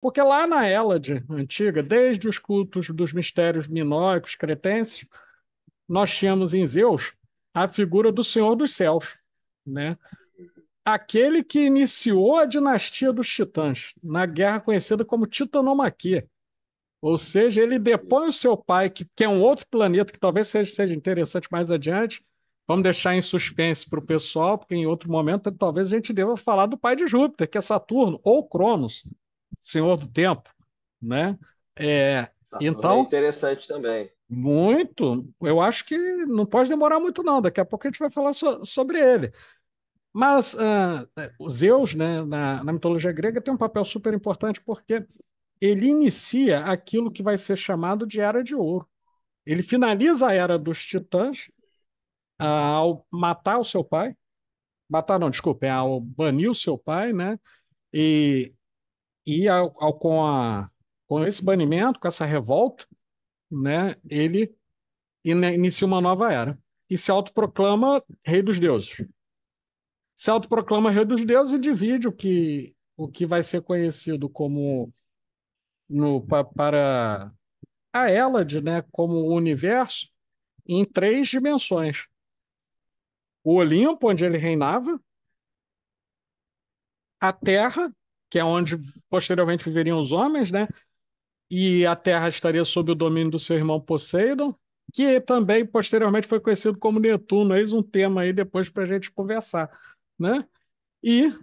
Porque lá na Hélade antiga, desde os cultos dos mistérios minóicos, cretenses, nós tínhamos em Zeus a figura do Senhor dos Céus, né? aquele que iniciou a dinastia dos Titãs, na guerra conhecida como Titanomaquia. Ou seja, ele depõe o seu pai, que, que é um outro planeta, que talvez seja, seja interessante mais adiante. Vamos deixar em suspense para o pessoal, porque em outro momento talvez a gente deva falar do pai de Júpiter, que é Saturno, ou Cronos, Senhor do Tempo, né? É, tá então. É interessante também. Muito. Eu acho que não pode demorar muito, não. Daqui a pouco a gente vai falar so, sobre ele. Mas uh, Zeus, né, na, na mitologia grega, tem um papel super importante porque ele inicia aquilo que vai ser chamado de Era de Ouro. Ele finaliza a Era dos Titãs uh, ao matar o seu pai. Matar, não, desculpa, é ao banir o seu pai, né? E e ao, ao, com, a, com esse banimento, com essa revolta, né, ele inicia uma nova era e se autoproclama rei dos deuses. Se autoproclama rei dos deuses e divide o que, o que vai ser conhecido como no, para a Elad, né, como o universo, em três dimensões. O Olimpo, onde ele reinava, a Terra, que é onde posteriormente viveriam os homens, né? E a terra estaria sob o domínio do seu irmão Poseidon, que também posteriormente foi conhecido como Netuno. Eis um tema aí depois para a gente conversar, né? E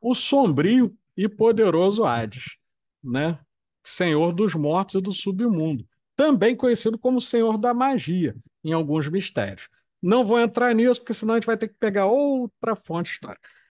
o sombrio e poderoso Hades, né? Senhor dos mortos e do submundo, também conhecido como Senhor da magia em alguns mistérios. Não vou entrar nisso, porque senão a gente vai ter que pegar outra fonte histórica.